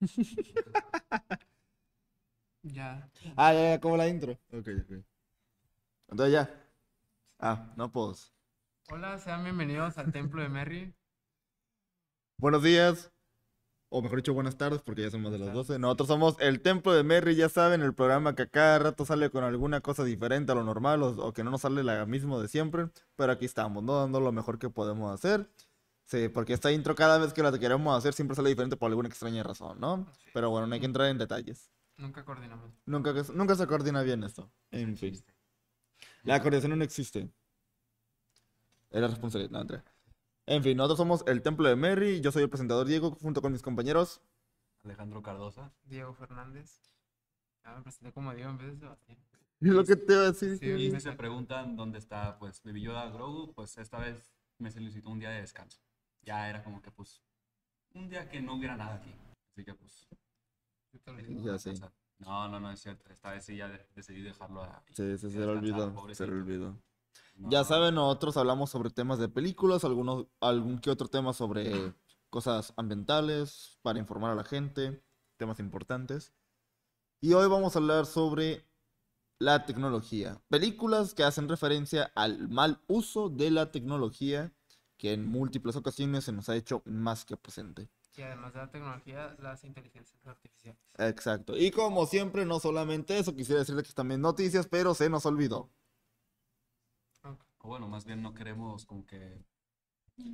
ya. Ah, ya, ya, como la intro. Ok, ok. Entonces ya. Ah, no puedo. Hola, sean bienvenidos al Templo de Merry. Buenos días. O mejor dicho, buenas tardes, porque ya son más de las 12. Nosotros somos el Templo de Merry, ya saben, el programa que cada rato sale con alguna cosa diferente a lo normal o, que no nos sale la mismo de siempre. Pero aquí estamos, ¿no? Dando lo mejor que podemos hacer. Sí, porque esta intro cada vez que la queremos hacer siempre sale diferente por alguna extraña razón, ¿no? Pero bueno, no hay que entrar en detalles. Nunca coordinamos. Nunca, se coordina bien esto. En fin. La coordinación no existe. Era responsabilidad, Andrea. En fin, nosotros somos el Templo de Mary. Yo soy el presentador Diego, junto con mis compañeros. Alejandro Cardosa. Diego Fernández. Ya me presenté como Diego en vez de Sebastián. Es lo que te iba a decir. si se preguntan dónde está, pues, Baby Yoda Grogu, pues esta vez me solicitó un día de descanso ya era como que pues un día que no hubiera nada aquí. Así que pues... Ya sé. No, no, no es cierto. Esta vez sí ya decidí dejarlo a... Sí, se lo olvidó. Se lo olvidó. Ya saben, nosotros hablamos sobre temas de películas, algunos, algún que otro tema sobre cosas ambientales, para informar a la gente, temas importantes. Y hoy vamos a hablar sobre la tecnología. Películas que hacen referencia al mal uso de la tecnología que en múltiples ocasiones se nos ha hecho más que presente. Y además de la tecnología, las inteligencias artificiales. Exacto. Y como siempre, no solamente eso, quisiera decirle que también noticias, pero se nos olvidó. O bueno, más bien no queremos como que...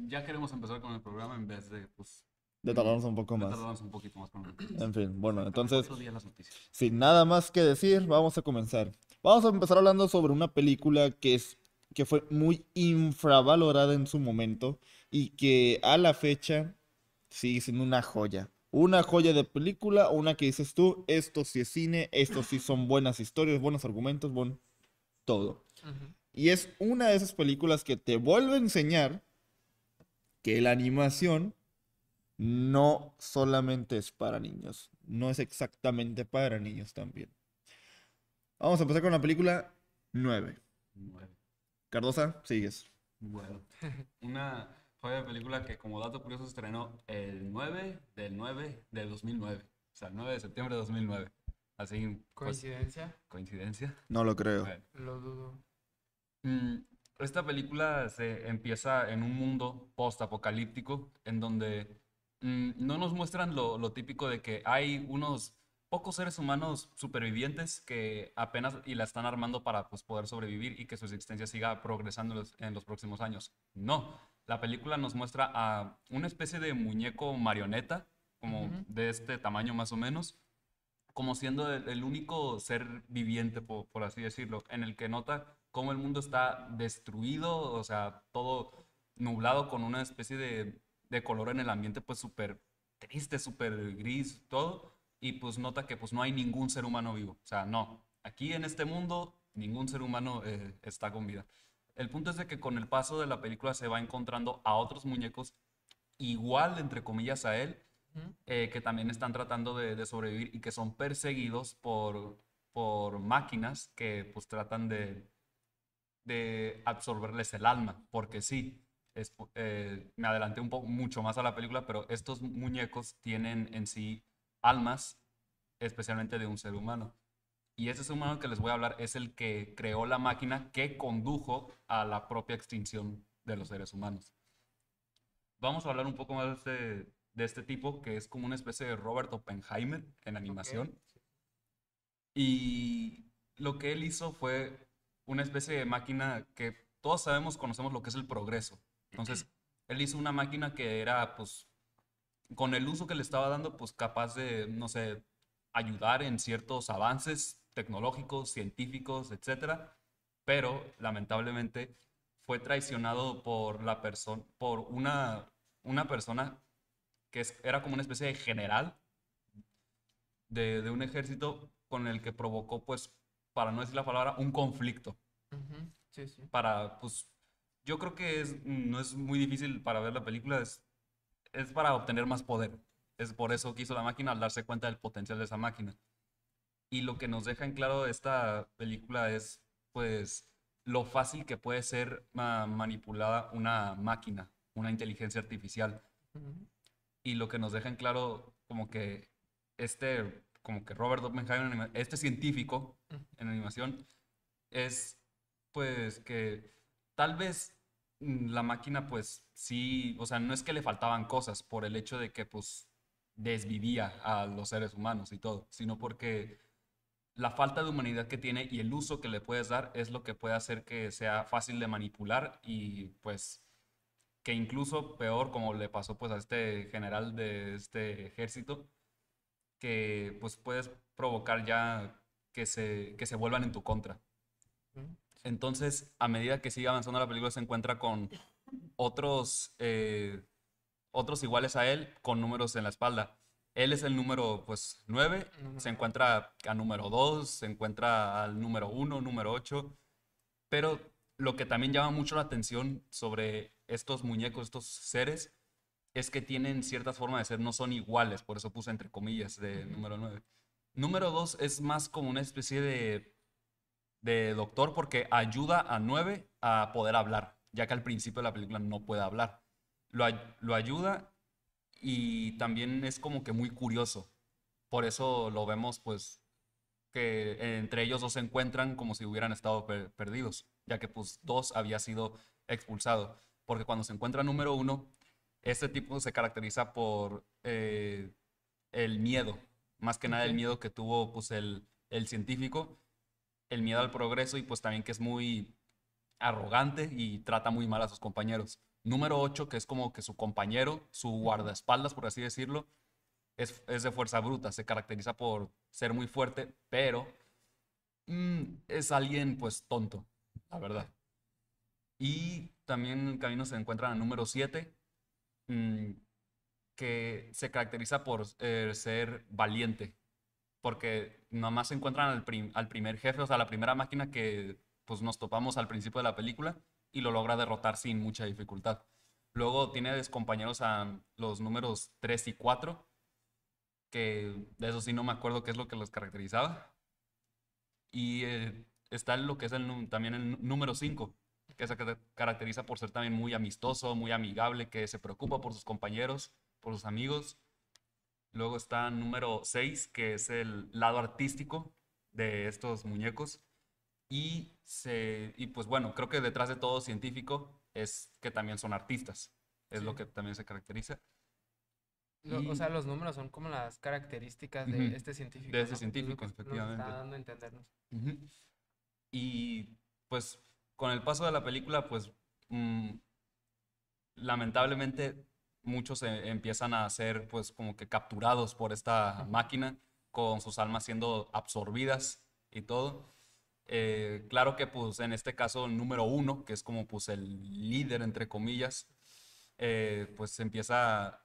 Ya queremos empezar con el programa en vez de, pues, de tardarnos un poco más. De tardarnos un poquito más. Con... En fin, bueno, entonces, sin nada más que decir, vamos a comenzar. Vamos a empezar hablando sobre una película que es que fue muy infravalorada en su momento y que a la fecha sigue siendo una joya. Una joya de película, una que dices tú, esto sí es cine, esto sí son buenas historias, buenos argumentos, bueno, todo. Y es una de esas películas que te vuelve a enseñar que la animación no solamente es para niños, no es exactamente para niños también. Vamos a empezar con la película 9. 9. Cardosa, sigues. Bueno, una joya película que como dato curioso estrenó el 9 del 9 del 2009. O sea, el 9 de septiembre de 2009. Así, pues, ¿Coincidencia? ¿Coincidencia? No lo creo. Lo dudo. Mm, esta película se empieza en un mundo post-apocalíptico en donde mm, no nos muestran lo, típico de que hay unos pocos seres humanos supervivientes que apenas y la están armando para pues, poder sobrevivir y que su existencia siga progresando en los próximos años. No, la película nos muestra a una especie de muñeco marioneta, como de este tamaño más o menos, como siendo el, único ser viviente, por, así decirlo, en el que nota cómo el mundo está destruido, o sea, todo nublado con una especie de, de color en el ambiente, pues súper triste, súper gris, todo y pues nota que pues no hay ningún ser humano vivo. O sea, no, aquí en este mundo ningún ser humano eh, está con vida. El punto es de que con el paso de la película se va encontrando a otros muñecos igual, entre comillas, a él, eh, que también están tratando de, sobrevivir y que son perseguidos por, por máquinas que pues tratan de, de absorberles el alma, porque sí, eh, me adelanté un poco mucho más a la película, pero estos muñecos tienen en sí almas, especialmente de un ser humano. Y ese ser humano que les voy a hablar es el que creó la máquina que condujo a la propia extinción de los seres humanos. Vamos a hablar un poco más de, este tipo, que es como una especie de Robert Oppenheimer en animación. Y lo que él hizo fue una especie de máquina que todos sabemos, conocemos lo que es el progreso. Entonces, él hizo una máquina que era pues con el uso que le estaba dando, pues capaz de, no sé, ayudar en ciertos avances tecnológicos, científicos, etcétera, pero lamentablemente fue traicionado por la persona, por una, una persona que era como una especie de general de, un ejército con el que provocó, pues, para no decir la palabra, un conflicto. Para, pues, yo creo que es, no es muy difícil para ver la película, es para obtener más poder. Es por eso que hizo la máquina, al darse cuenta del potencial de esa máquina. Y lo que nos deja en claro esta película es, pues, lo fácil que puede ser manipulada una máquina, una inteligencia artificial. Y lo que nos deja en claro, como que este, como que Robert Oppenheimer, este científico en animación, es, pues, que tal vez Mm, la máquina pues sí, o sea, no es que le faltaban cosas por el hecho de que pues desvivía a los seres humanos y todo, sino porque la falta de humanidad que tiene y el uso que le puedes dar es lo que puede hacer que sea fácil de manipular y pues que incluso peor como le pasó pues a este general de este ejército, que pues puedes provocar ya que se, se vuelvan en tu contra. Entonces, a medida que sigue avanzando la película, se encuentra con otros, eh, otros iguales a él con números en la espalda. Él es el número pues 9, se encuentra a número 2, se encuentra al número 1, número 8. Pero lo que también llama mucho la atención sobre estos muñecos, estos seres, es que tienen ciertas formas de ser, no son iguales, por eso puse entre comillas de número 9. Número 2 es más como una especie de de doctor porque ayuda a Nueve a poder hablar, ya que al principio de la película no puede hablar. Lo, lo ayuda y también es como que muy curioso. Por eso lo vemos pues que entre ellos dos se encuentran como si hubieran estado perdidos, ya que pues dos había sido expulsado. Porque cuando se encuentra número uno, este tipo se caracteriza por eh, el miedo, más que nada el miedo que tuvo pues el, el científico el miedo al progreso y pues también que es muy arrogante y trata muy mal a sus compañeros. Número 8, que es como que su compañero, su guardaespaldas, por así decirlo, es, de fuerza bruta, se caracteriza por ser muy fuerte, pero mm, es alguien pues tonto, la verdad. Y también en camino se encuentra al número 7, mm, que se caracteriza por eh, ser valiente, porque nomás se encuentran al, primer jefe, o sea, la primera máquina que pues, nos topamos al principio de la película y lo logra derrotar sin mucha dificultad. Luego tiene compañeros a los números 3 y 4, que de eso sí no me acuerdo qué es lo que los caracterizaba. Y eh, está lo que es el, también el número 5, que se caracteriza por ser también muy amistoso, muy amigable, que se preocupa por sus compañeros, por sus amigos Luego está número 6, que es el lado artístico de estos muñecos. Y, se, pues bueno, creo que detrás de todo científico es que también son artistas. Es lo que también se caracteriza. O sea, los números son como las características de este científico. De este científico, efectivamente. está dando a entendernos. Y pues con el paso de la película, pues mm, lamentablemente muchos eh, empiezan a ser pues como que capturados por esta máquina con sus almas siendo absorbidas y todo. Eh, claro que pues en este caso el número uno, que es como pues el líder entre comillas, eh, pues empieza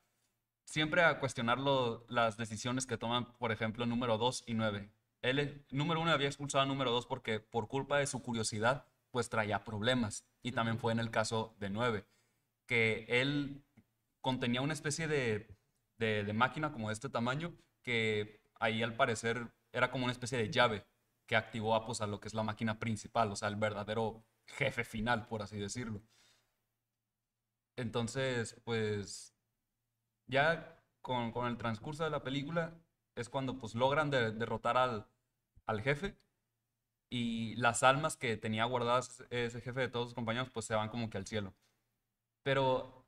siempre a cuestionar las decisiones que toman, por ejemplo, el número dos y nueve. Él, número uno había expulsado a número dos porque por culpa de su curiosidad, pues traía problemas. Y también fue en el caso de nueve. que él contenía una especie de, máquina como de este tamaño que ahí al parecer era como una especie de llave que activó pues, a, lo que es la máquina principal, o sea, el verdadero jefe final, por así decirlo. Entonces, pues ya con, el transcurso de la película es cuando pues logran derrotar al, al jefe y las almas que tenía guardadas ese jefe de todos sus compañeros pues se van como que al cielo. Pero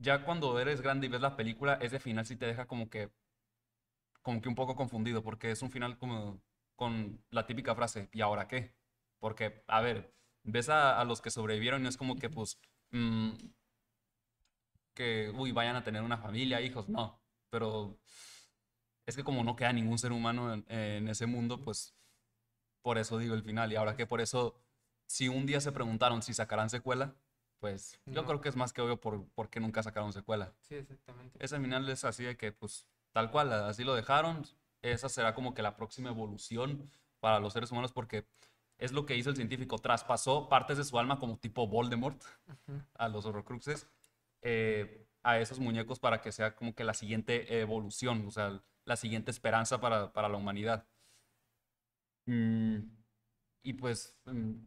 ya cuando eres grande y ves la película, ese final sí te deja como que, como que un poco confundido, porque es un final como con la típica frase, ¿y ahora qué? Porque, a ver, ves a, los que sobrevivieron y es como que, pues, mm, que, uy, vayan a tener una familia, hijos, no, pero es que como no queda ningún ser humano en ese mundo, pues, por eso digo el final, ¿y ahora qué? Por eso, si un día se preguntaron si sacarán secuela, pues yo creo que es más que obvio por, por qué nunca sacaron secuela. Sí, exactamente. Ese final es así de que, pues, tal cual, así lo dejaron. Esa será como que la próxima evolución para los seres humanos porque es lo que hizo el científico. Traspasó partes de su alma como tipo Voldemort a los horrocruxes, eh, a esos muñecos para que sea como que la siguiente evolución, o sea, la siguiente esperanza para, para la humanidad. Mm, y pues... Mm,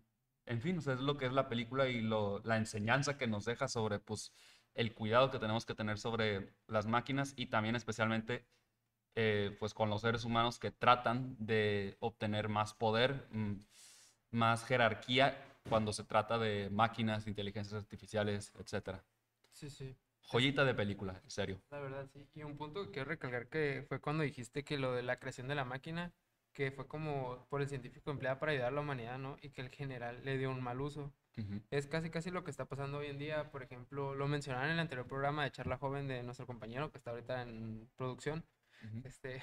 en fin, es lo que es la película y la enseñanza que nos deja sobre pues, el cuidado que tenemos que tener sobre las máquinas y también especialmente eh, pues, con los seres humanos que tratan de obtener más poder, mm, más jerarquía cuando se trata de máquinas, inteligencias artificiales, etc. Sí, sí. Joyita de película, en serio. La verdad, sí. Y un punto que quiero recalcar que fue cuando dijiste que lo de la creación de la máquina, que fue como por el científico empleado para ayudar a la humanidad, ¿no? Y que el general le dio un mal uso. Es casi casi lo que está pasando hoy en día, por ejemplo, lo mencionaron en el anterior programa de charla joven de nuestro compañero que está ahorita en producción, este,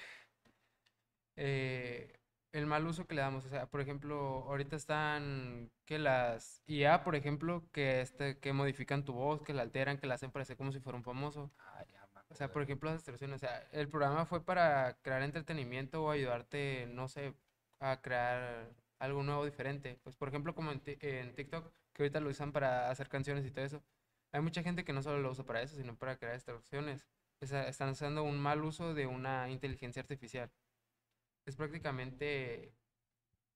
eh, el mal uso que le damos, o sea, por ejemplo, ahorita están que las IA, por ejemplo, que, este, que modifican tu voz, que la alteran, que la hacen parecer como si fuera un famoso. Ah, ya o sea, por ejemplo, las distracciones O sea, el programa fue para crear entretenimiento o ayudarte, no sé, a crear algo nuevo, diferente. Pues, por ejemplo, como en, TikTok, que ahorita lo usan para hacer canciones y todo eso. Hay mucha gente que no solo lo usa para eso, sino para crear distracciones O sea, están haciendo un mal uso de una inteligencia artificial. Es prácticamente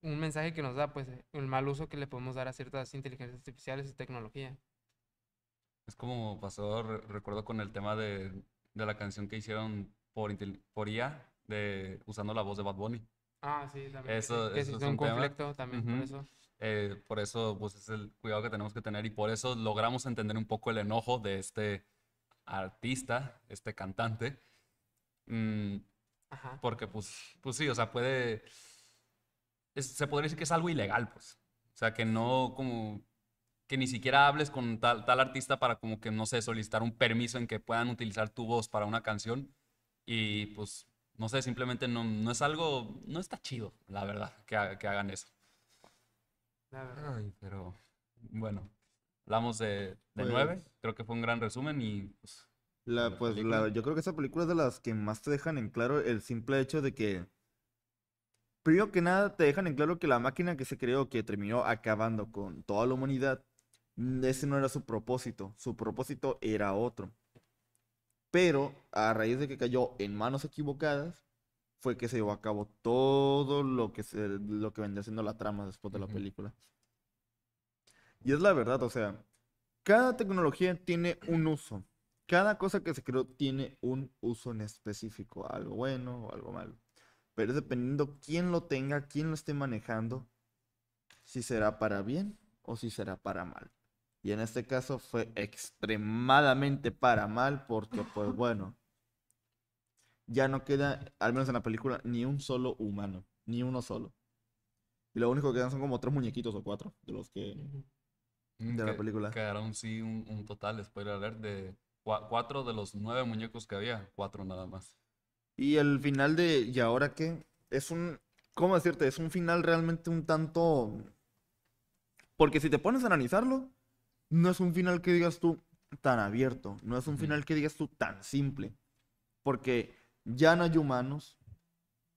un mensaje que nos da, pues, el mal uso que le podemos dar a ciertas inteligencias artificiales y tecnología. Es como pasó, recuerdo con el tema de de la canción que hicieron por, por IA, de, usando la voz de Bad Bunny. Ah, sí, también. Eso, es un, conflicto también por eso. Eh, por eso, pues es el cuidado que tenemos que tener y por eso logramos entender un poco el enojo de este artista, este cantante. Mm, Ajá. Porque, pues, pues, sí, o sea, puede. se podría decir que es algo ilegal, pues. O sea, que no como que ni siquiera hables con tal, tal artista para como que, no sé, solicitar un permiso en que puedan utilizar tu voz para una canción. Y pues, no sé, simplemente no, no es algo, no está chido, la verdad, que, que hagan eso. La verdad. pero bueno, hablamos de, de pues nueve, creo que fue un gran resumen y... Pues, la, pues la, yo creo que esa película es de las que más te dejan en claro el simple hecho de que... Primero que nada, te dejan en claro que la máquina que se creó, que terminó acabando con toda la humanidad, ese no era su propósito, su propósito era otro. Pero a raíz de que cayó en manos equivocadas, fue que se llevó a cabo todo lo que, se, lo que vendría siendo la trama después de la película. Y es la verdad, o sea, cada tecnología tiene un uso. Cada cosa que se creó tiene un uso en específico, algo bueno o algo malo. Pero es dependiendo quién lo tenga, quién lo esté manejando, si será para bien o si será para mal. Y en este caso fue extremadamente para mal porque, pues bueno, ya no queda, al menos en la película, ni un solo humano, ni uno solo. Y lo único que quedan son como tres muñequitos o cuatro de los que... De la película. Quedaron, sí, un, un total, spoiler alert, de cuatro de los nueve muñecos que había, cuatro nada más. Y el final de ¿Y ahora qué? Es un, ¿cómo decirte? Es un final realmente un tanto... Porque si te pones a analizarlo, no es un final que digas tú tan abierto, no es un final que digas tú tan simple, porque ya no hay humanos,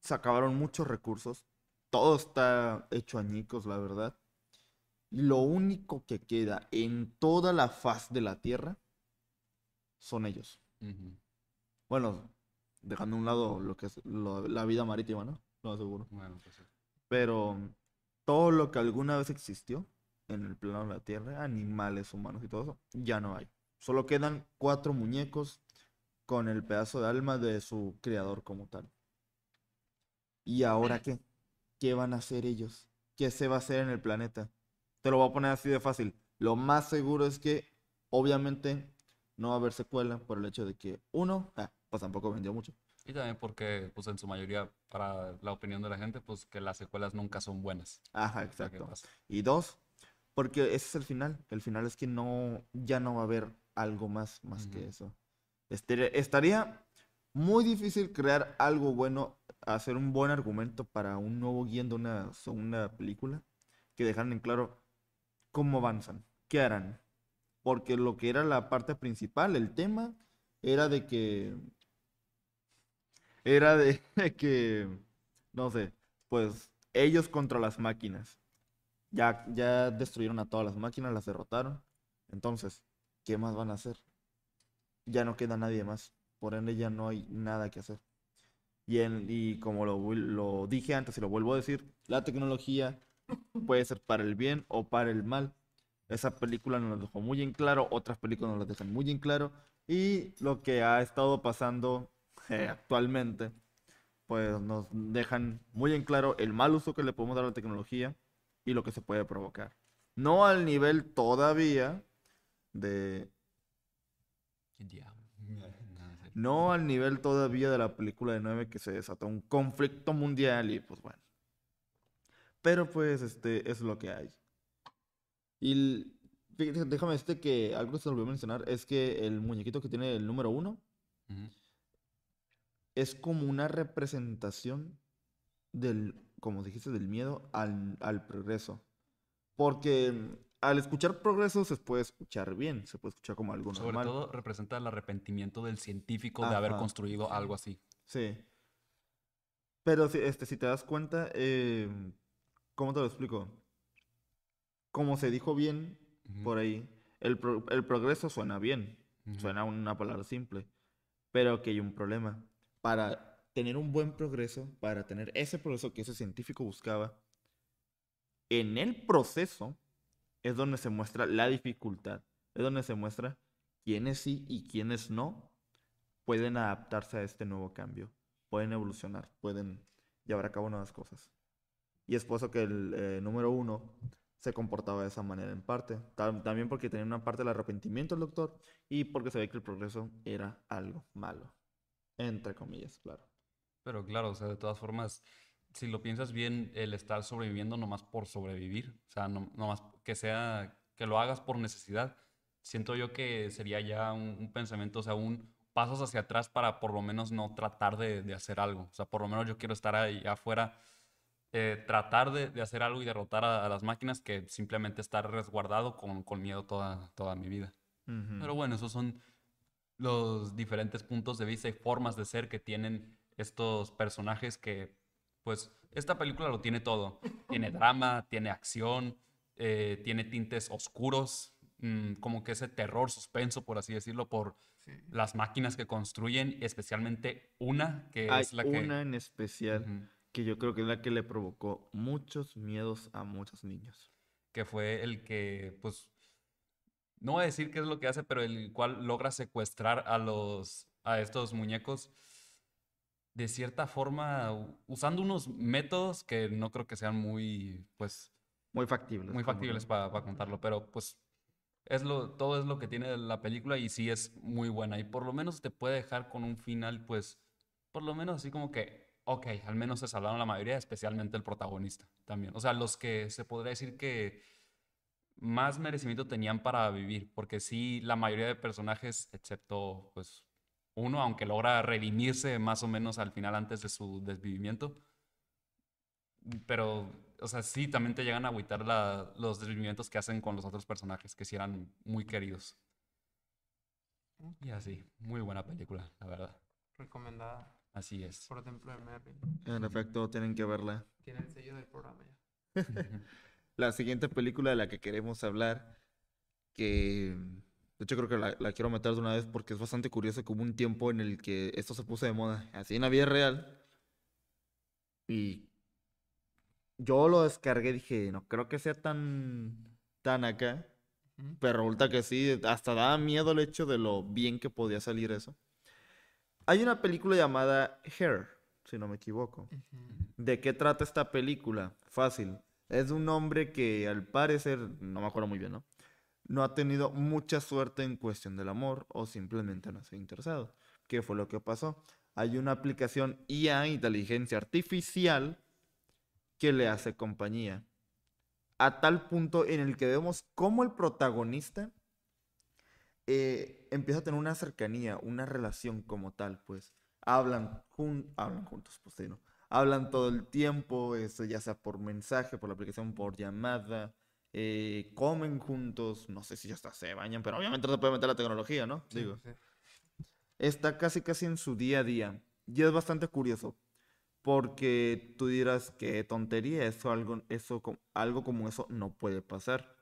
se acabaron muchos recursos, todo está hecho añicos, la verdad. Lo único que queda en toda la faz de la Tierra son ellos. Bueno, dejando a un lado lo que es la vida marítima, ¿no? Lo aseguro. Pues Pero todo lo que alguna vez existió en el plano de la Tierra, animales, humanos y todo eso, ya no hay. Solo quedan cuatro muñecos con el pedazo de alma de su creador como tal. ¿Y ahora qué? ¿Qué van a hacer ellos? ¿Qué se va a hacer en el planeta? Te lo voy a poner así de fácil. Lo más seguro es que, obviamente, no va a haber secuela por el hecho de que, uno, ah, pues tampoco vendió mucho. Y también porque, pues en su mayoría, para la opinión de la gente, pues que las secuelas nunca son buenas. Ajá, exacto. Y dos, porque ese es el final. El final es que no, ya no va a haber algo más, más que eso. Este, estaría muy difícil crear algo bueno, hacer un buen argumento para un nuevo guión de una segunda película, que dejaran en claro cómo avanzan, qué harán. Porque lo que era la parte principal, el tema, era de que... Era de que... No sé, pues ellos contra las máquinas. Ya, destruyeron a todas las máquinas, las derrotaron. Entonces, ¿qué más van a hacer? Ya no queda nadie más. Por ende, ya no hay nada que hacer. Y, y como lo, dije antes y lo vuelvo a decir, la tecnología puede ser para el bien o para el mal. Esa película nos la dejó muy en claro, otras películas nos la dejan muy en claro. Y lo que ha estado pasando eh, actualmente, pues nos dejan muy en claro el mal uso que le podemos dar a la tecnología y lo que se puede provocar. No al nivel todavía de... No al nivel todavía de la película de 9 que se desató un conflicto mundial y pues bueno. Pero pues este es lo que hay. Y déjame este que algo que se olvidó mencionar es que el muñequito que tiene el número 1... es como una representación del como dijiste, del miedo al, al progreso. Porque al escuchar progreso se puede escuchar bien, se puede escuchar como algo normal. Sobre todo representa el arrepentimiento del científico de haber construido algo así. Sí. Pero si, este, si te das cuenta, em, ¿cómo te lo explico? Como se dijo bien por ahí, el, el, progreso suena bien, suena una palabra simple, pero que hay un problema. Para tener un buen progreso, para tener ese progreso que ese científico buscaba, en el proceso es donde se muestra la dificultad, es donde se muestra quiénes sí y quiénes no pueden adaptarse a este nuevo cambio, pueden evolucionar, pueden llevar a cabo nuevas cosas. Y es por eso que el eh, número uno se comportaba de esa manera en parte, también porque tenía una parte del arrepentimiento del doctor y porque ve que el progreso era algo malo, entre comillas, claro. Pero claro, o sea, de todas formas, si lo piensas bien, el estar sobreviviendo nomás por sobrevivir, o sea, no, nomás que sea, que lo hagas por necesidad, siento yo que sería ya un, pensamiento, o sea, un pasos hacia atrás para por lo menos no tratar de, hacer algo. O sea, por lo menos yo quiero estar ahí afuera, eh, tratar de, hacer algo y derrotar a, las máquinas que simplemente estar resguardado con, con miedo toda, toda mi vida. Pero bueno, esos son los diferentes puntos de vista y formas de ser que tienen estos personajes que, pues, esta película lo tiene todo. Tiene drama, tiene acción, eh, tiene tintes oscuros, mm, como que ese terror, suspenso, por así decirlo, por las máquinas que construyen, especialmente una que es la que... Una en especial. que yo creo que es la que le provocó muchos miedos a muchos niños. Que fue el que, pues, no voy a decir qué es lo que hace, pero el cual logra secuestrar a los a estos muñecos de cierta forma, usando unos métodos que no creo que sean muy, pues... Muy factibles. Muy factibles para, contarlo, pero pues es lo, todo es lo que tiene la película y sí es muy buena. Y por lo menos te puede dejar con un final, pues, por lo menos así como que, ok, al menos se salvaron la mayoría, especialmente el protagonista también. O sea, los que se podría decir que más merecimiento tenían para vivir, porque sí, la mayoría de personajes, excepto, pues, uno, aunque logra redimirse más o menos al final antes de su desvivimiento. Pero, o sea, sí, también te llegan a agüitar los desvivimientos que hacen con los otros personajes, que sí eran muy queridos. Y así, muy buena película, la verdad. Recomendada. Así es. Por ejemplo, de En efecto, tienen que verla. Tiene el sello del programa ya. la siguiente película de la que queremos hablar, que de hecho, creo que la, quiero meter de una vez porque es bastante curioso que hubo un tiempo en el que esto se puso de moda, así en la vida real. Y yo lo descargué, y dije, no creo que sea tan, tan acá. Pero resulta que sí, hasta daba miedo el hecho de lo bien que podía salir eso. Hay una película llamada Hair, si no me equivoco. ¿De qué trata esta película? Fácil. Es de un hombre que al parecer, no me acuerdo muy bien, ¿no? no ha tenido mucha suerte en cuestión del amor o simplemente no se ha interesado. ¿Qué fue lo que pasó? Hay una aplicación IA, inteligencia artificial, que le hace compañía. A tal punto en el que vemos cómo el protagonista eh, empieza a tener una cercanía, una relación como tal, pues. Hablan, juntos, pues ¿no? Hablan todo el tiempo, eso ya sea por mensaje, por la aplicación, por llamada, eh, comen juntos, no sé si hasta se bañan, pero obviamente no se puede meter la tecnología, ¿no? Digo. Está casi casi en su día a día. Y es bastante curioso, porque tú dirás que tontería, eso algo, eso, algo como eso no puede pasar.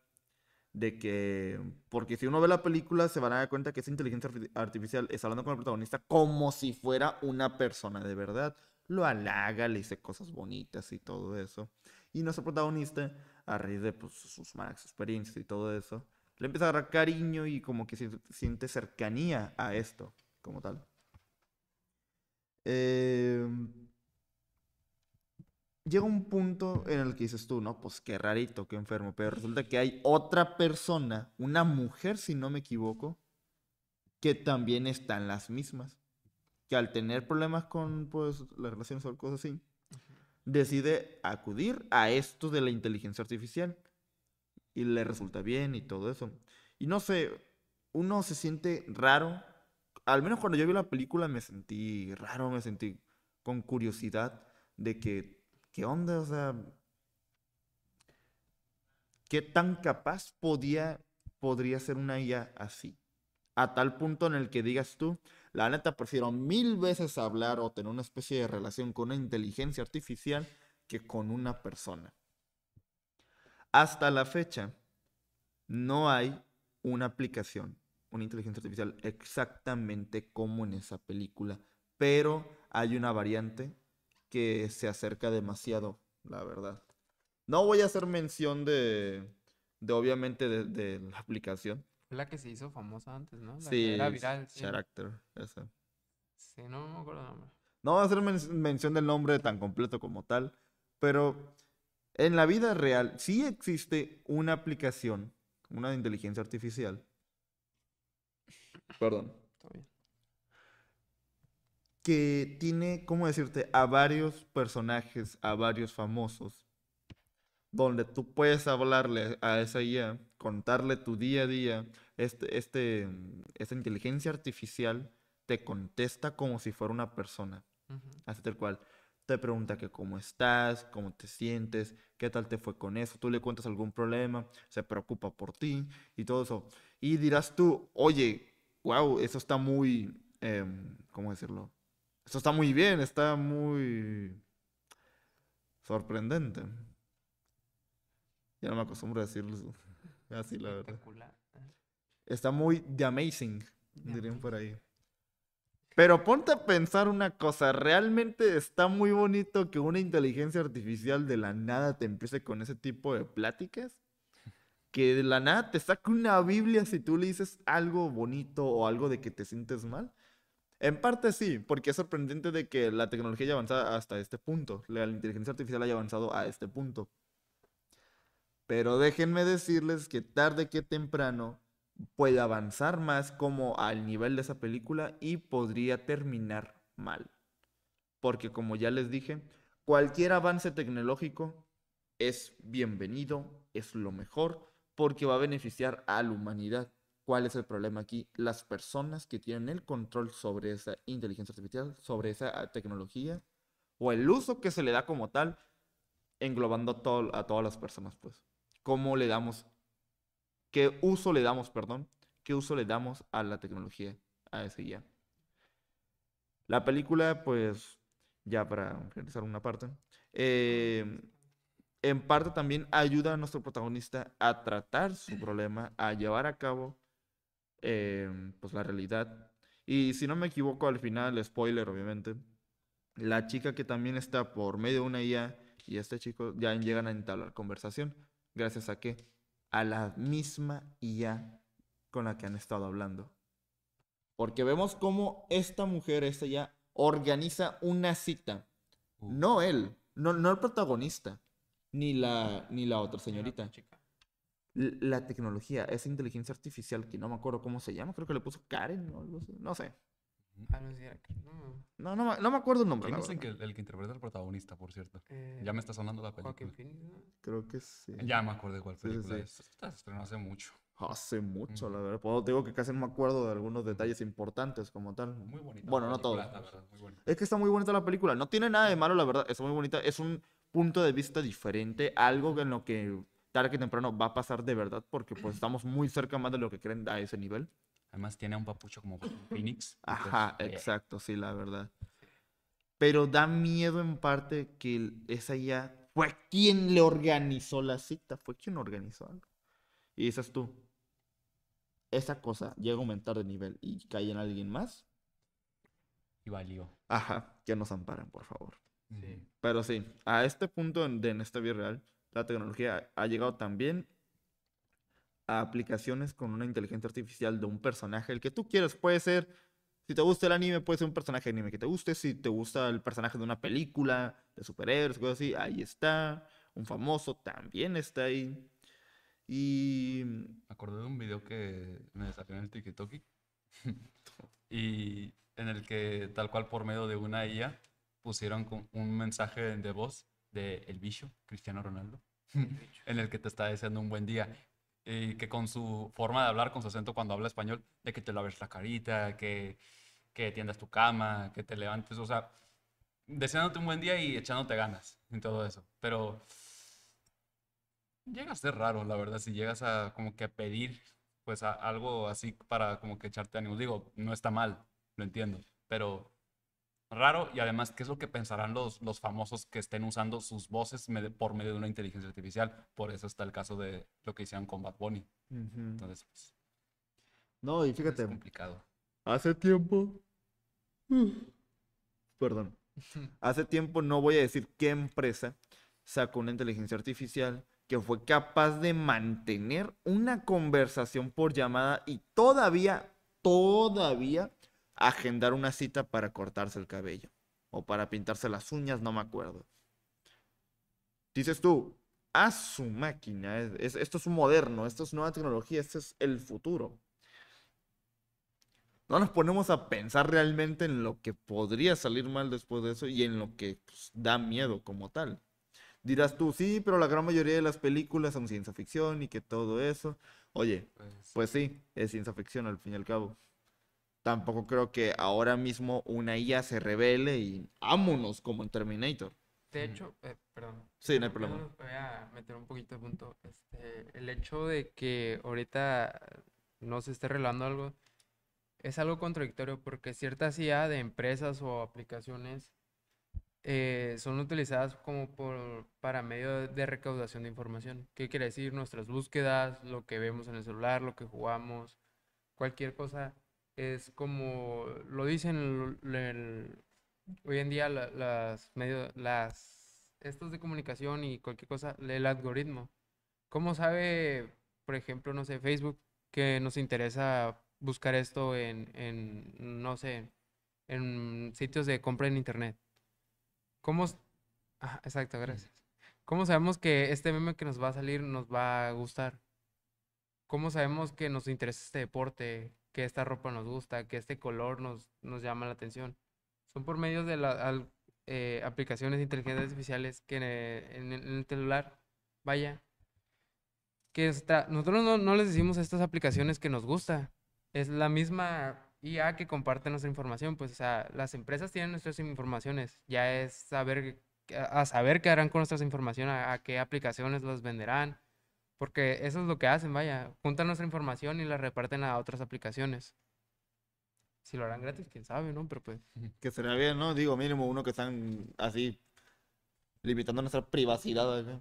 De que, porque si uno ve la película se van a dar cuenta que esa inteligencia artificial está hablando con el protagonista como si fuera una persona de verdad. Lo halaga, le dice cosas bonitas y todo eso. Y nuestro protagonista a raíz de pues, sus malas experiencias y todo eso, le empieza a agarrar cariño y como que siente cercanía a esto como tal. Em, llega un punto en el que dices tú, no, pues qué rarito, qué enfermo, pero resulta que hay otra persona, una mujer si no me equivoco, que también están las mismas, que al tener problemas con pues, las relaciones o cosas así, decide acudir a esto de la inteligencia artificial. Y le resulta bien y todo eso. Y no sé, uno se siente raro. Al menos cuando yo vi la película me sentí raro, me sentí con curiosidad de que, ¿qué onda? O sea, ¿qué tan capaz podía, podría ser una IA así? A tal punto en el que digas tú, la neta prefiero mil veces hablar o tener una especie de relación con una inteligencia artificial que con una persona. Hasta la fecha, no hay una aplicación, una inteligencia artificial exactamente como en esa película, pero hay una variante que se acerca demasiado, la verdad. No voy a hacer mención de, de obviamente, de, de la aplicación, la que se hizo famosa antes, ¿no? La sí, que era viral. Character, esa. Sí, no me acuerdo el nombre. No voy a hacer mención del nombre tan completo como tal, pero en la vida real sí existe una aplicación, una de inteligencia artificial. Perdón. Está Que tiene, ¿cómo decirte? A varios personajes, a varios famosos, donde tú puedes hablarle a esa IA contarle tu día a día, este, este, esta inteligencia artificial te contesta como si fuera una persona, hasta el cual. Te pregunta que cómo estás, cómo te sientes, qué tal te fue con eso, tú le cuentas algún problema, se preocupa por ti y todo eso. Y dirás tú, oye, wow, eso está muy, em, ¿cómo decirlo? Eso está muy bien, está muy sorprendente. Ya no me acostumbro a decirlo. Así la Está muy de Amazing, dirían por ahí. Pero ponte a pensar una cosa, realmente está muy bonito que una inteligencia artificial de la nada te empiece con ese tipo de pláticas, que de la nada te saque una Biblia si tú le dices algo bonito o algo de que te sientes mal. En parte sí, porque es sorprendente de que la tecnología haya avanzado hasta este punto, la inteligencia artificial haya avanzado a este punto. Pero déjenme decirles que tarde que temprano puede avanzar más como al nivel de esa película y podría terminar mal. Porque como ya les dije, cualquier avance tecnológico es bienvenido, es lo mejor, porque va a beneficiar a la humanidad. ¿Cuál es el problema aquí? Las personas que tienen el control sobre esa inteligencia artificial, sobre esa ah, tecnología, o el uso que se le da como tal, englobando a todas las personas, pues cómo le damos, qué uso le damos, perdón, qué uso le damos a la tecnología, a ese guía. La película, pues, ya para realizar una parte, em, en parte también ayuda a nuestro protagonista a tratar su problema, a llevar a cabo em, pues la realidad. Y si no me equivoco, al final, spoiler obviamente, la chica que también está por medio de una IA y este chico ya llegan a entablar conversación. ¿Gracias a qué? A la misma IA con la que han estado hablando. Porque vemos cómo esta mujer, esta ya, organiza una cita. Uh. No él, no, el protagonista, ni la, ni la otra señorita. La tecnología, esa inteligencia artificial que no me acuerdo cómo se llama, creo que le puso Karen o algo así, no sé. Ah, no, no, me acuerdo el nombre. ¿Quién el que, el que interpreta al protagonista, por cierto? Eh, ya me está sonando la película. Creo que sí. Ya me acuerdo de cuál película es. se estrenó hace mucho. Hace mucho, la verdad. Puedo, digo que casi no me acuerdo de algunos detalles importantes como tal. Muy bonita. Bueno, no todo. Es que está muy bonita la película. No tiene nada de malo, la verdad. Está muy bonita. Es un punto de vista diferente. Algo en lo que tarde que temprano va a pasar de verdad porque pues estamos muy cerca más de lo que creen a ese nivel. Además tiene un papucho como Phoenix. Ajá, eh, exacto, sí, la verdad. Pero da miedo en parte que esa ya fue quien le organizó la cita, fue quien organizó algo. Y dices tú, esa cosa llega a aumentar de nivel y cae en alguien más. Y valió. Ajá, que nos amparen, por favor. Sí. Pero sí, a este punto de, en esta vida real, la tecnología ha llegado también a aplicaciones con una inteligencia artificial de un personaje, el que tú quieras. Puede ser, si te gusta el anime, puede ser un personaje de anime que te guste. Si te gusta el personaje de una película, de superhéroes, cosas así, ahí está. Un famoso también está ahí. Y. Me acordé de un video que me desafió en el TikTok. y en el que, tal cual por medio de una IA, pusieron un mensaje de voz de El Bicho, Cristiano Ronaldo, en el que te está deseando un buen día. Eh, que con su forma de hablar, con su acento cuando habla español, de que te laves la carita, que, que tiendas tu cama, que te levantes, o sea, deseándote un buen día y echándote ganas en todo eso. Pero llega a ser raro, la verdad, si llegas a como que pedir pues algo así para como que echarte ánimo. Digo, no está mal, lo entiendo, pero raro y además, ¿qué es lo que pensarán los, los famosos que estén usando sus voces por medio de una inteligencia artificial? Por eso está el caso de lo que hicieron con Bad Bunny. Entonces, pues, No, y fíjate. complicado. Hace tiempo. perdón. Hace tiempo no voy a decir qué empresa sacó una inteligencia artificial que fue capaz de mantener una conversación por llamada y todavía, todavía agendar una cita para cortarse el cabello o para pintarse las uñas, no me acuerdo. Dices tú, a ah, su máquina, esto es moderno, esto es nueva tecnología, esto es el futuro. No nos ponemos a pensar realmente en lo que podría salir mal después de eso y en lo que pues, da miedo como tal. Dirás tú, sí, pero la gran mayoría de las películas son ciencia ficción y que todo eso. Oye, pues, pues sí, es ciencia ficción al fin y al cabo tampoco creo que ahora mismo una IA se revele y ámonos como en Terminator. De hecho, eh, perdón. Sí, no hay problema. Voy a meter un poquito de punto. Este, el hecho de que ahorita no se esté revelando algo es algo contradictorio porque ciertas IA de empresas o aplicaciones eh, son utilizadas como por, para medio de recaudación de información. ¿Qué quiere decir? Nuestras búsquedas, lo que vemos en el celular, lo que jugamos, cualquier cosa es como lo dicen hoy en día las medios, las estos de comunicación y cualquier cosa, el algoritmo. ¿Cómo sabe, por ejemplo, no sé, Facebook que nos interesa buscar esto en, en no sé, en sitios de compra en internet? ¿Cómo? exacto, gracias. ¿Cómo sabemos que este meme que nos va a salir nos va a gustar? ¿Cómo sabemos que nos interesa este deporte? que esta ropa nos gusta, que este color nos, nos llama la atención. Son por medio de las eh, aplicaciones inteligentes artificiales que en, el celular, vaya, que nosotros no, les decimos a estas aplicaciones que nos gusta, es la misma IA que comparte nuestra información, pues o sea, las empresas tienen nuestras informaciones, ya es saber a saber qué harán con nuestras informaciones, a, a qué aplicaciones las venderán, porque eso es lo que hacen, vaya. Juntan nuestra información y la reparten a otras aplicaciones. Si lo harán gratis, quién sabe, ¿no? Pero pues. Que será bien, ¿no? Digo, mínimo uno que están así limitando nuestra privacidad. ¿eh?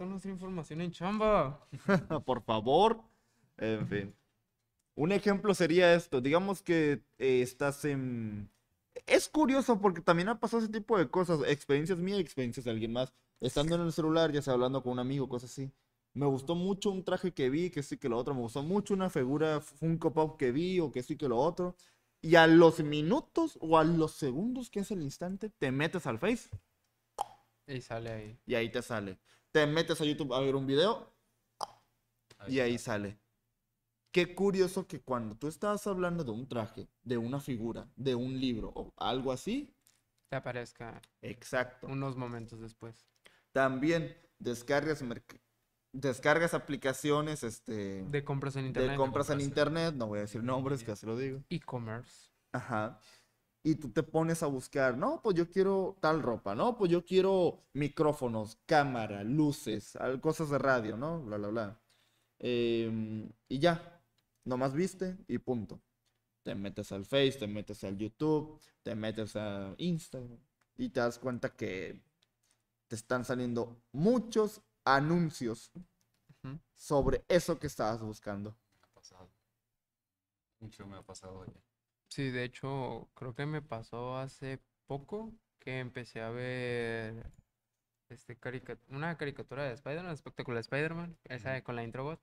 nuestra información en chamba. Por favor. En fin. Un ejemplo sería esto. Digamos que eh, estás en... Es curioso porque también ha pasado ese tipo de cosas. Experiencias mías, experiencias de alguien más. Estando en el celular, ya sea hablando con un amigo, cosas así me gustó mucho un traje que vi, que sí que lo otro, me gustó mucho una figura Funko Pop que vi o que sí que lo otro. Y a los minutos o a los segundos que es el instante, te metes al Face. Y sale ahí. Y ahí te sale. Te metes a YouTube a ver un video y ahí sale. Qué curioso que cuando tú estás hablando de un traje, de una figura, de un libro o algo así, te aparezca. Exacto. Unos momentos después. También descargas descargas aplicaciones este, de compras en internet. De compras, en internet, no voy a decir nombres, que lo digo. E-commerce. Ajá. Y tú te pones a buscar, no, pues yo quiero tal ropa, no, pues yo quiero micrófonos, cámara, luces, cosas de radio, ¿no? Bla, bla, bla. Em, y ya, nomás viste y punto. Te metes al Face, te metes al YouTube, te metes a Instagram y te das cuenta que te están saliendo muchos anuncios sobre eso que estabas buscando. ha pasado. Mucho me ha pasado ya. Sí, de hecho, creo que me pasó hace poco que empecé a ver este una caricatura de Spider-Man, espectacular Spider-Man, esa con la introbot.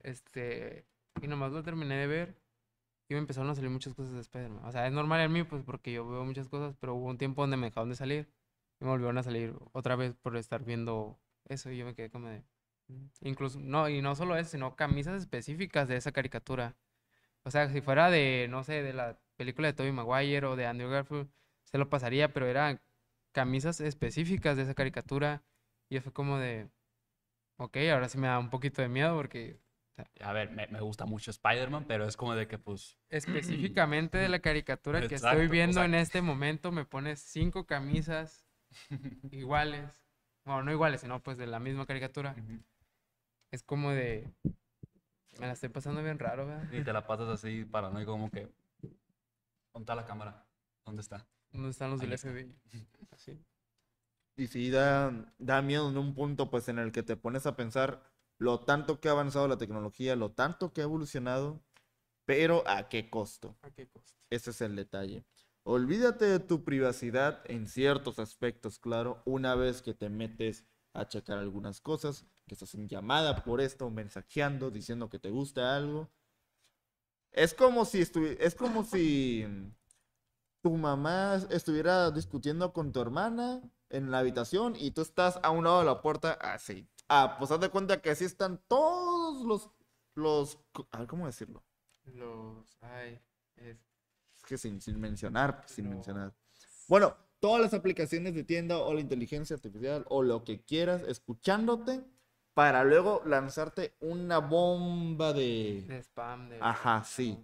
Este, y nomás lo terminé de ver y me empezaron a salir muchas cosas de Spider-Man. O sea, es normal en mí, pues porque yo veo muchas cosas, pero hubo un tiempo donde me dejaron de salir y me volvieron a salir otra vez por estar viendo eso, y yo me quedé como de... Incluso, no, y no solo eso, sino camisas específicas de esa caricatura. O sea, si fuera de, no sé, de la película de Tobey Maguire o de Andrew Garfield, se lo pasaría, pero eran camisas específicas de esa caricatura. Y fue como de, ok, ahora sí me da un poquito de miedo porque... a ver, me, gusta mucho Spider-Man, pero es como de que pues... Específicamente de la caricatura que estoy viendo en este momento, me pones cinco camisas iguales. Bueno, no iguales, sino pues de la misma caricatura. Es como de. Me la estoy pasando bien raro, ¿verdad? Y te la pasas así paranoico, como que. Ponta la cámara. ¿Dónde está? ¿Dónde están los del FBI? Y sí, da, da miedo en un punto, pues, en el que te pones a pensar lo tanto que ha avanzado la tecnología, lo tanto que ha evolucionado, pero a qué costo. ¿A qué costo? Ese es el detalle. Olvídate de tu privacidad en ciertos aspectos, claro, una vez que te metes a checar algunas cosas, que estás en llamada por esto, mensajeando, diciendo que te gusta algo. Es como si es como si tu mamá estuviera discutiendo con tu hermana en la habitación y tú estás a un lado de la puerta así. Ah, pues haz de cuenta que así están todos los los a cómo decirlo. Los ay, que sin, mencionar, pues, sin mencionar. Bueno, todas las aplicaciones de tienda o la inteligencia artificial o lo que quieras, escuchándote, para luego lanzarte una bomba de... de spam. De... Ajá, sí.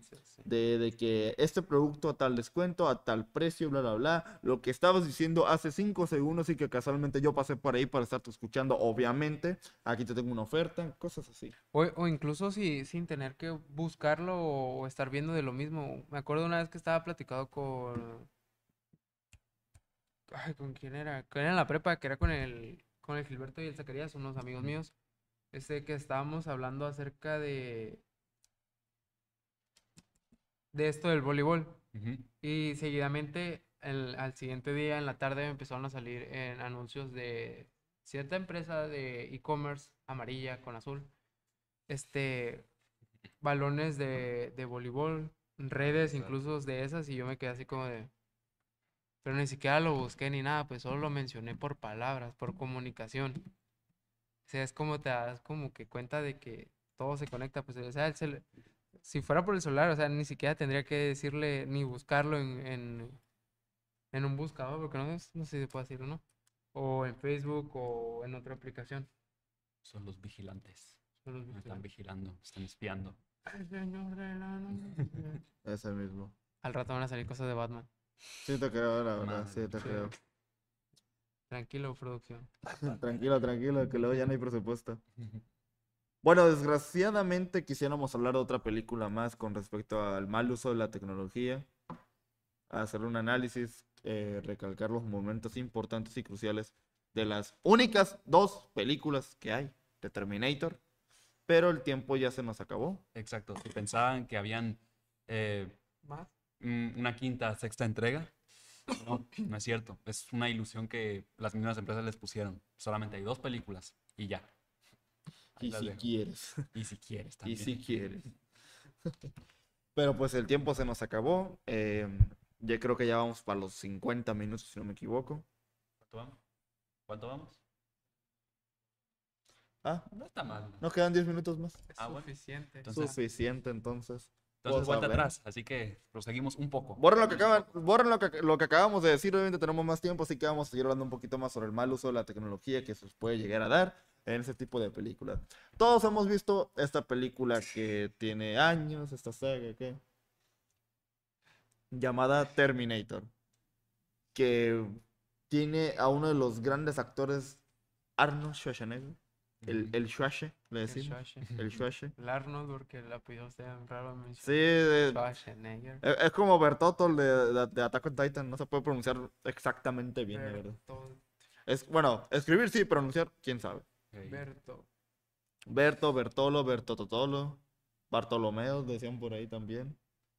De, que este producto a tal descuento, a tal precio, bla, bla, bla. Lo que estabas diciendo hace cinco segundos y que casualmente yo pasé por ahí para estarte escuchando, obviamente. Aquí te tengo una oferta, cosas así. O, incluso sin tener que buscarlo o estar viendo de lo mismo. Me acuerdo una vez que estaba platicado con... Ay, ¿con quién era? que era en la prepa? Que era con el, con el Gilberto y el Zacarías, unos amigos míos. Este que estábamos hablando acerca de. de esto del voleibol. Y seguidamente, al siguiente día, en la tarde, empezaron a salir anuncios de cierta empresa de e-commerce amarilla con azul. Este. balones de, de voleibol, redes incluso de esas, y yo me quedé así como de pero ni siquiera lo busqué ni nada, pues solo lo mencioné por palabras, por comunicación. O sea, es como te das como que cuenta de que todo se conecta, pues, o sea, si fuera por el celular, o sea, ni siquiera tendría que decirle ni buscarlo en, un buscador, porque no, sé si se puede decir o no. O en Facebook o en otra aplicación. Son los vigilantes. Están vigilando, están espiando. El Ese mismo. Al rato van a salir cosas de Batman. Sí, te creo, la verdad, sí, te creo. Tranquilo, producción. tranquilo, tranquilo, que luego ya no hay presupuesto. Bueno, desgraciadamente quisiéramos hablar de otra película más con respecto al mal uso de la tecnología, hacer un análisis, eh, recalcar los momentos importantes y cruciales de las únicas dos películas que hay de Terminator, pero el tiempo ya se nos acabó. Exacto, si pensaban que habían eh, una quinta, sexta entrega, no, es cierto. Es una ilusión que las mismas empresas les pusieron. Solamente hay dos películas y ya. y si quieres. Y si quieres también. Y si quieres. Pero pues el tiempo se nos acabó. Em, ya creo que ya vamos para los 50 minutos, si no me equivoco. ¿Cuánto vamos? ¿Cuánto vamos? Ah, no está mal. Nos quedan 10 minutos más. Ah, suficiente. Entonces, suficiente, entonces. Entonces vuelta atrás, así que proseguimos un poco. Borren lo que, acabamos de decir, obviamente tenemos más tiempo, así que vamos a seguir hablando un poquito más sobre el mal uso de la tecnología que se puede llegar a dar en ese tipo de películas. Todos hemos visto esta película que tiene años, esta saga ¿qué? llamada Terminator, que tiene a uno de los grandes actores Arnold Schwarzenegger el, el Schwache, le decimos. El Schwache. El, el Arnold, porque el apellido sea raro. sí, de, es, es, como Bertotol de, de, Attack on Titan. No se puede pronunciar exactamente bien, verdad. Es, bueno, escribir sí, pronunciar, quién sabe. Berto. Berto, Bertolo, Bertototolo. Bartolomeo, decían por ahí también.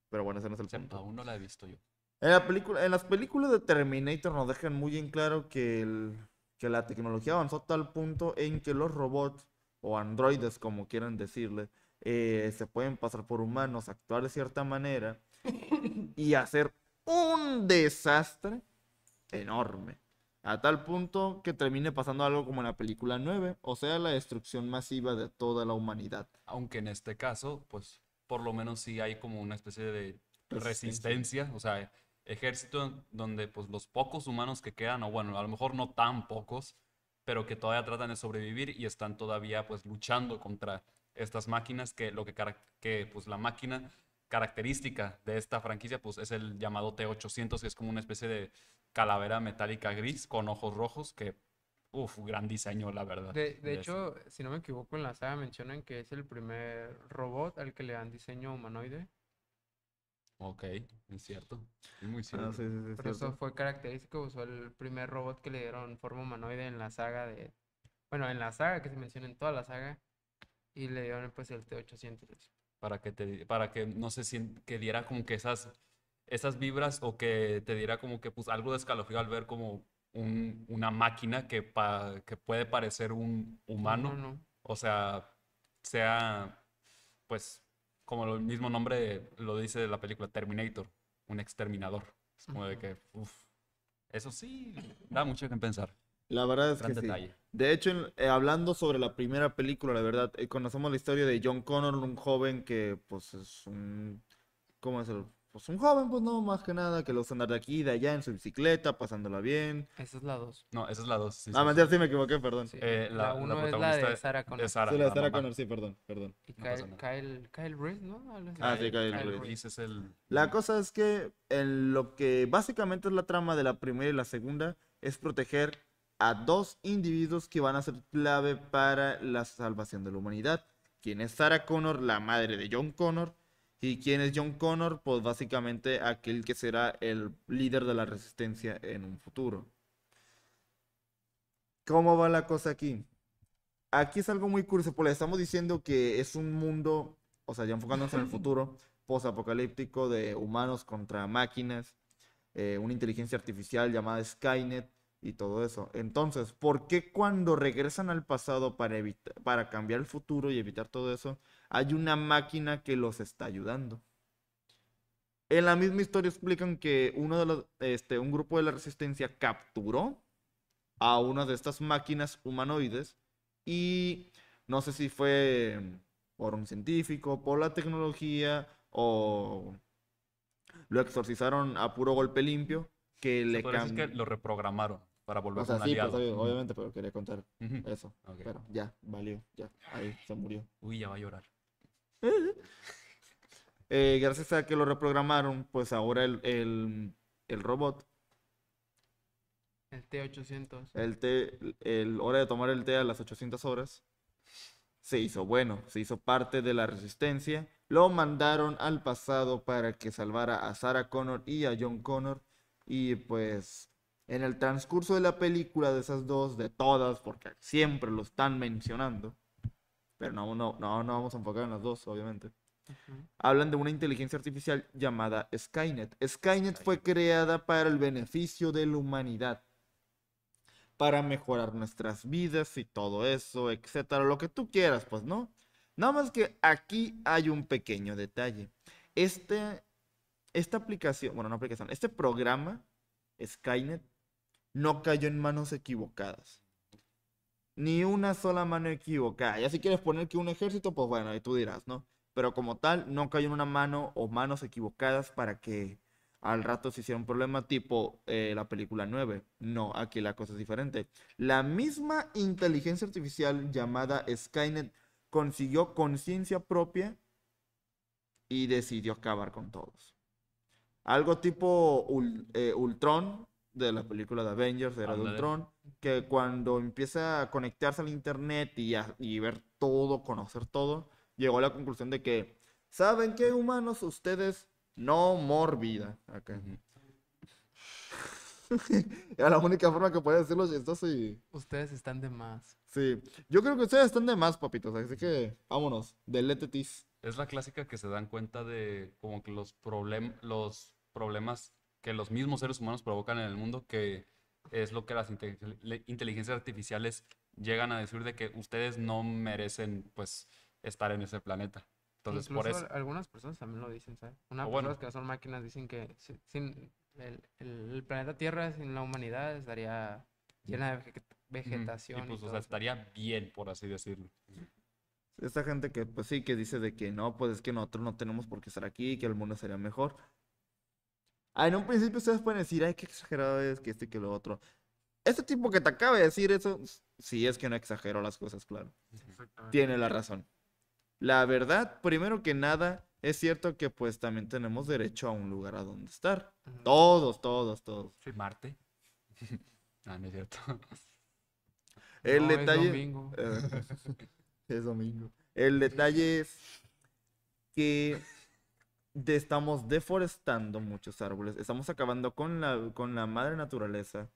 Pero bueno, ese no es el punto. Aún no la he visto yo. En, las películas de Terminator nos dejan muy bien claro que el que la tecnología avanzó a tal punto en que los robots o androides, como quieran decirle, eh, se pueden pasar por humanos, actuar de cierta manera y hacer un desastre enorme. A tal punto que termine pasando algo como en la película 9, o sea, la destrucción masiva de toda la humanidad. Aunque en este caso, pues por lo menos sí hay como una especie de resistencia o sea, ejército donde pues los pocos humanos que quedan, o bueno, a lo mejor no tan pocos, pero que todavía tratan de sobrevivir y están todavía pues luchando contra estas máquinas que lo que, que pues la máquina característica de esta franquicia pues es el llamado T800 que es como una especie de calavera metálica gris con ojos rojos que uff gran diseño la verdad de, hecho si no me equivoco en la saga mencionan que es el primer robot al que le dan diseño humanoide Ok, es cierto. muy ah, cierto. Pero eso fue característico, usó el primer robot que le dieron forma humanoide en la saga de... Bueno, en la saga, que se menciona en toda la saga, y le dieron pues el T-800. Para que, te, para que, no sé, si, que diera como que esas, esas vibras o que te diera como que pues algo de escalofrío al ver como un, una máquina que, que puede parecer un humano. O sea, sea, pues como el mismo nombre lo dice de la película Terminator, un exterminador. Es como de que, uff, eso sí, da mucho que pensar. La verdad es Gran que detalle. De hecho, eh, hablando sobre la primera película, la verdad, eh, conocemos la historia de John Connor, un joven que, pues, es un... ¿Cómo es el pues un joven, pues no, más que nada, que lo usa andar de aquí, de allá, en su bicicleta, pasándola bien. Esa es la 2. No, esa es la 2. ah, mentira, sí. me equivoqué, perdón. Eh, la, uno es la de Sarah Connor. Es sí, la de Sarah Connor, sí, perdón, perdón. Y Kyle, Kyle, ¿no? Ah, sí, Kyle, Kyle Es el... La cosa es que en lo que básicamente es la trama de la primera y la segunda es proteger a dos individuos que van a ser clave para la salvación de la humanidad. Quien es Sarah Connor, la madre de John Connor, ¿Y quién es John Connor? Pues básicamente aquel que será el líder de la resistencia en un futuro. ¿Cómo va la cosa aquí? Aquí es algo muy curioso, porque estamos diciendo que es un mundo, o sea, ya enfocándonos en el futuro, posapocalíptico de humanos contra máquinas, eh, una inteligencia artificial llamada Skynet y todo eso. Entonces, ¿por qué cuando regresan al pasado para, para cambiar el futuro y evitar todo eso, hay una máquina que los está ayudando. En la misma historia explican que uno de los, este, un grupo de la resistencia capturó a una de estas máquinas humanoides y no sé si fue por un científico, por la tecnología o lo exorcizaron a puro golpe limpio que le que lo reprogramaron para volver a un pues, obviamente, pero quería contar eso. Pero ya, valió, ya, ahí se murió. Uy, ya va a llorar. Eh, gracias a que lo reprogramaron, pues ahora el, robot. El T800. El T, el hora de tomar el T a las 800 horas. Se hizo bueno, se hizo parte de la resistencia. Lo mandaron al pasado para que salvara a Sarah Connor y a John Connor. Y pues en el transcurso de la película de esas dos, de todas, porque siempre lo están mencionando, pero no, no, no, no vamos a enfocar en las dos, obviamente. Hablan de una inteligencia artificial llamada Skynet. Skynet fue creada para el beneficio de la humanidad, para mejorar nuestras vidas y todo eso, etcétera, lo que tú quieras, pues, ¿no? Nada más que aquí hay un pequeño detalle. Este, esta aplicación, bueno, no aplicación, este programa, Skynet, no cayó en manos equivocadas ni una sola mano equivocada. Ya si quieres poner que un ejército, pues bueno, ahí tú dirás, ¿no? Pero como tal, no cayó en una mano o manos equivocadas para que al rato se hiciera un problema tipo eh, la película 9. No, aquí la cosa es diferente. La misma inteligencia artificial llamada Skynet consiguió conciencia propia y decidió acabar con todos. Algo tipo eh, Ultron de la película de Avengers, era de Ultron que cuando empieza a conectarse al internet y, a, ver todo, conocer todo, llegó a la conclusión de que, ¿saben qué, humanos? Ustedes no morbida. acá Era la única forma que podía decirlo chistoso y... Ustedes están de más. Sí. Yo creo que ustedes están de más, papitos. Así que vámonos. Deletetis. Es la clásica que se dan cuenta de como que los, problem los problemas que los mismos seres humanos provocan en el mundo que es lo que las inteligencias artificiales llegan a decir de que ustedes no merecen pues estar en ese planeta. Entonces, por eso... Algunas personas también lo dicen, ¿sabes? Unas que son máquinas dicen que sin el, planeta Tierra, sin la humanidad, estaría llena de vegetación. Y pues, estaría bien, por así decirlo. Esta gente que, pues sí, que dice de que no, pues es que nosotros no tenemos por qué estar aquí, que el mundo sería mejor. Ah, en un principio ustedes pueden decir, ay, qué exagerado es que este y que lo otro. Este tipo que te acaba de decir eso, sí es que no exagero las cosas, claro. Tiene la razón. La verdad, primero que nada, es cierto que pues también tenemos derecho a un lugar a donde estar. Todos, todos, todos. Sí, Marte. Ah, no es cierto. El detalle... Es domingo. es domingo. El detalle es que estamos deforestando muchos árboles, estamos acabando con la, con la madre naturaleza.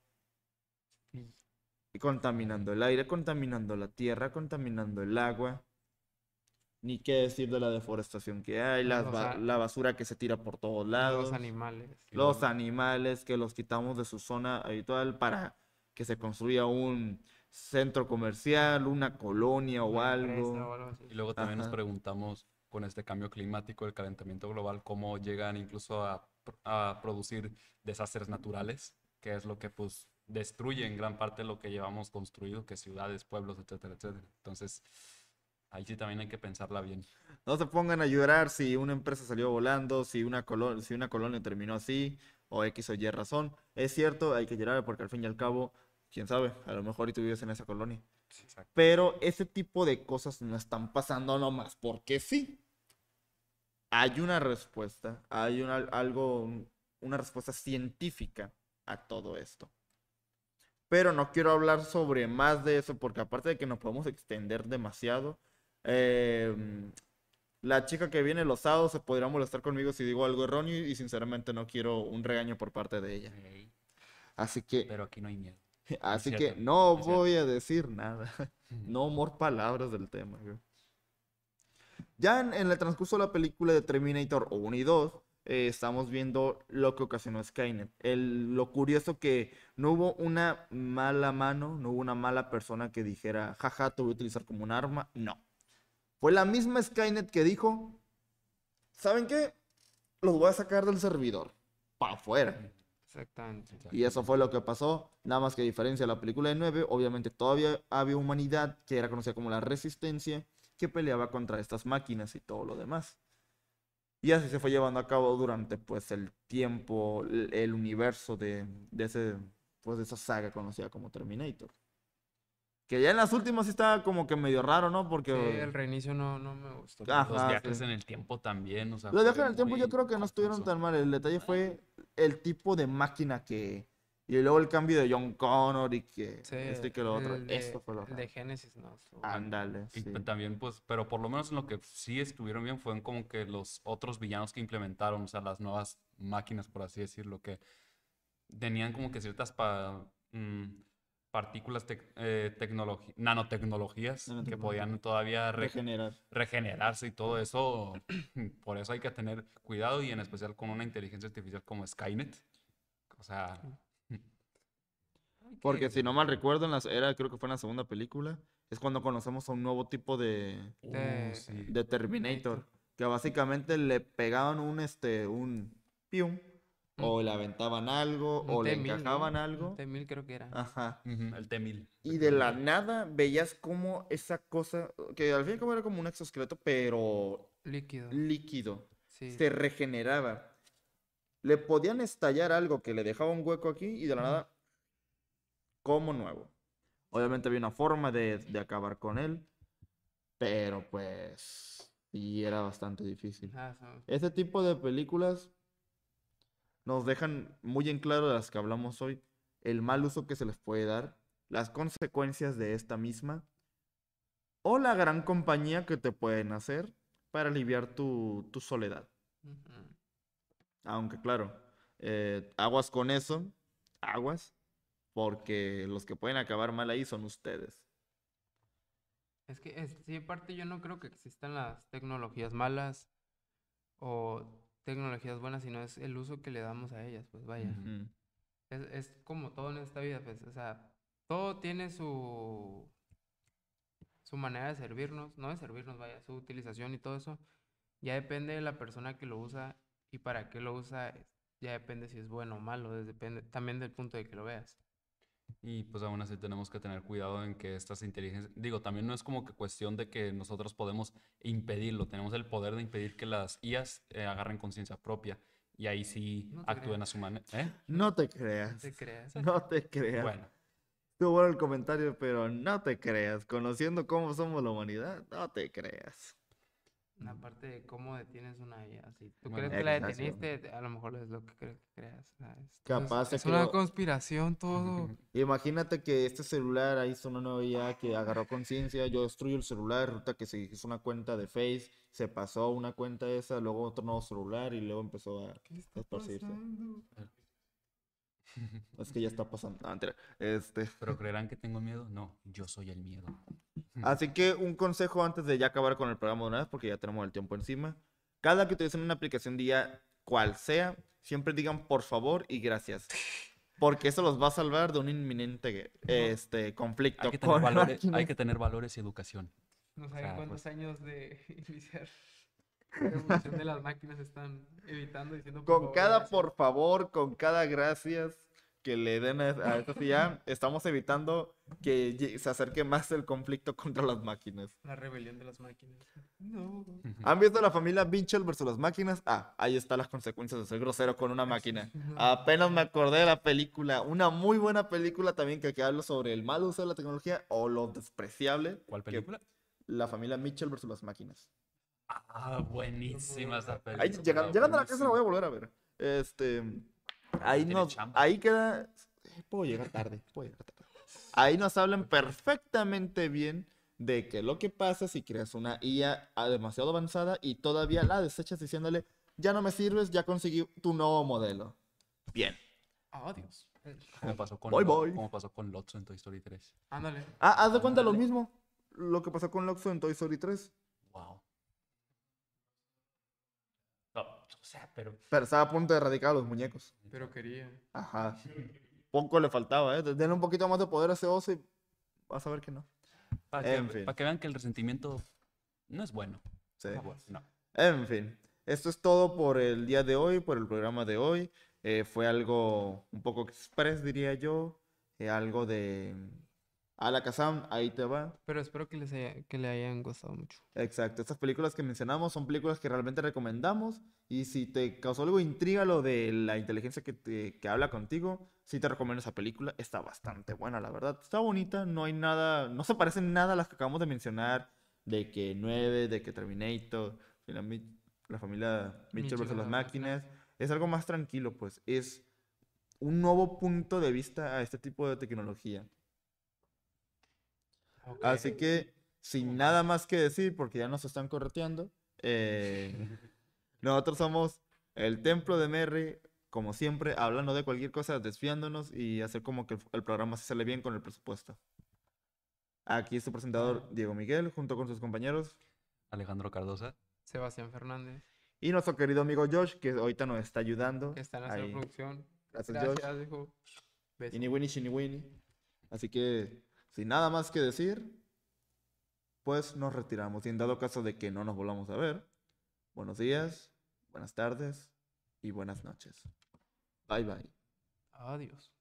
Y contaminando el aire, contaminando la tierra, contaminando el agua. Ni qué decir de la deforestación que hay, la basura que se tira por todos lados. Los animales. Los animales que los quitamos de su zona habitual para que se construya un centro comercial, una colonia o, algo. Y luego también nos preguntamos, con este cambio climático, el calentamiento global, cómo llegan incluso a, producir desastres naturales, que es lo que pues destruye en gran parte lo que llevamos construido, que ciudades, pueblos, etcétera, etcétera. Entonces, ahí sí también hay que pensarla bien. No se pongan a llorar si una empresa salió volando, si una, si una colonia terminó así, o X o Y razón. Es cierto, hay que llorar porque al fin y al cabo, quién sabe, a lo mejor y tú vives en esa colonia. Pero ese tipo de cosas no están pasando nomás porque sí. Hay una respuesta, hay una, algo, una respuesta científica a todo esto. Pero no quiero hablar sobre más de eso porque aparte de que nos podemos extender demasiado, em, la chica que viene los sábados se podría molestar conmigo si digo algo erróneo y sinceramente no quiero un regaño por parte de ella. Así que... Pero aquí no hay miedo. Así que no voy a decir nada. No mor palabras del tema. Ya en, el transcurso de la película de Terminator 1 y 2, eh, estamos viendo lo que ocasionó Skynet. lo curioso que no hubo una mala mano, no hubo una mala persona que dijera, jaja, te voy a utilizar como un arma. No. Fue la misma Skynet que dijo, ¿saben qué? Los voy a sacar del servidor. Para afuera. Exactamente. Y eso fue lo que pasó. Nada más que a diferencia de la película de 9, obviamente todavía había humanidad que era conocida como la Resistencia que peleaba contra estas máquinas y todo lo demás. Y así se fue llevando a cabo durante pues el tiempo, el universo de, de ese pues de esa saga conocida como Terminator. Que ya en las últimas sí estaba como que medio raro, ¿no? Porque. Sí, el reinicio no, me gustó. los viajes en el tiempo también, o sea. Los viajes en el tiempo yo creo que no estuvieron tan mal. El detalle fue el tipo de máquina que. Y luego el cambio de John Connor y que sí, este y que lo otro. De, Génesis, fue lo raro. De Génesis, no. Ándale. Sí. también, pues, pero por lo menos lo que sí estuvieron bien fueron como que los otros villanos que implementaron, o sea, las nuevas máquinas, por así decirlo, que tenían como que ciertas. para... Mm, partículas eh, nanotecnologías que podían todavía Regenerar. regenerarse y todo eso. Por eso hay que tener cuidado y en especial con una inteligencia artificial como Skynet. O sea... Porque si no mal recuerdo, en la era, creo que fue en la segunda película, es cuando conocemos a un nuevo tipo de, uh, de, Terminator, que básicamente le pegaban un, este, un pium o le aventaban algo, o le encajaban algo. el temil creo que era. Ajá. El temil Y de la nada veías como esa cosa, que al fin y al cabo era como un exoesqueleto, pero... Líquido. Líquido. Sí. Se regeneraba. Le podían estallar algo que le dejaba un hueco aquí y de la nada... Como nuevo. Obviamente había una forma de, de acabar con él, pero pues... Y era bastante difícil. ese ah, Ese tipo de películas nos dejan muy en claro de las que hablamos hoy, el mal uso que se les puede dar, las consecuencias de esta misma, o la gran compañía que te pueden hacer para aliviar tu, soledad. Aunque claro, eh, aguas con eso, aguas, porque los que pueden acabar mal ahí son ustedes. Es que, si parte yo no creo que existan las tecnologías malas o tecnologías buenas, sino es el uso que le damos a ellas, pues vaya. es, es, como todo en esta vida, pues, o sea, todo tiene su, su manera de servirnos, no de servirnos, vaya, su utilización y todo eso, ya depende de la persona que lo usa y para qué lo usa, ya depende si es bueno o malo, depende también del punto de que lo veas. Y pues aún así tenemos que tener cuidado en que estas inteligencias, digo, también no es como que cuestión de que nosotros podemos impedirlo, tenemos el poder de impedir que las IAS eh, agarren conciencia propia y ahí sí actúen a su manera. ¿eh? No te creas. No te creas. No te creas. Bueno. tuvo el comentario, pero no te creas. Conociendo cómo somos la humanidad, no te creas la parte de cómo detienes una IA. tú crees que la deteniste, a lo mejor es lo que crees creas. Pues, Capaz es, una conspiración todo. Imagínate que este celular ahí hizo una nueva que agarró conciencia, yo destruyo el celular, ruta que se hizo una cuenta de Face, se pasó una cuenta esa, luego otro nuevo celular y luego empezó a, Es que ya está pasando. este... Pero creerán que tengo miedo. No, yo soy el miedo. Así que un consejo antes de ya acabar con el programa de una vez, porque ya tenemos el tiempo encima. Cada que utilicen una aplicación, día cual sea, siempre digan por favor y gracias. Porque eso los va a salvar de un inminente este, conflicto. Hay que, tener valores, hay que tener valores y educación. No saben cuántos pues años de iniciar la de las máquinas están evitando diciendo. con cada por favor, con cada gracias que le den a esto ya estamos evitando que se acerque más el conflicto contra las máquinas. La rebelión de las máquinas. No. ¿Han visto la familia Mitchell versus las máquinas? Ah, ahí están las consecuencias de ser grosero con una máquina. Apenas me acordé de la película, una muy buena película también que, habla sobre el mal uso de la tecnología o lo despreciable. ¿Cuál película? La familia Mitchell versus las máquinas. Ah, buenísima esa película. llegando a la casa la voy a volver a ver. Este, Ahí, queda. Puedo llegar tarde, Ahí nos hablan perfectamente bien de que lo que pasa si creas una IA demasiado avanzada y todavía la desechas diciéndole, ya no me sirves, ya conseguí tu nuevo modelo. Bien. Adiós. Oh, como pasó con, pasó con Lotso en Toy Story 3. Ándale. Ah, haz de cuenta lo mismo. Lo que pasó con Lotso en Toy Story 3. Wow. Pues, o pero... Pero estaba a punto de erradicar los muñecos. Pero quería. Ajá. Poco le faltaba, ¿eh? Denle un poquito más de poder a ese oso y vas a ver que no. Para que, para que vean que el resentimiento no es bueno. Sí. En fin. Esto es todo por el día de hoy, por el programa de hoy. Eh, fue algo un poco express, diría yo. Eh, algo de la Kazam, ahí te va. Pero espero que les haya, que le hayan gustado mucho. Exacto, estas películas que mencionamos son películas que realmente recomendamos y si te causó algo intriga lo de la inteligencia que, te, que habla contigo, sí te recomiendo esa película, está bastante buena, la verdad. Está bonita, no hay nada, no se parecen nada a las que acabamos de mencionar, de que 9, de que Terminator, la, la familia Mitchell versus las máquinas. Es algo más tranquilo, pues es un nuevo punto de vista a este tipo de tecnología. Así que, sin nada más que decir, porque ya nos están correteando, eh, nosotros somos el templo de Merry, como siempre, hablando de cualquier cosa, desviándonos y hacer como que el programa se sale bien con el presupuesto. Aquí es su presentador Diego Miguel, junto con sus compañeros Alejandro Cardosa, Sebastián Fernández y nuestro querido amigo Josh, que ahorita nos está ayudando. Que está en la producción. Gracias, Gracias Josh. Hijo. ni Winnie, Así que sin nada más que decir, pues nos retiramos. Y en dado caso de que no nos volvamos a ver, buenos días, buenas tardes y buenas noches. Bye bye. Adiós.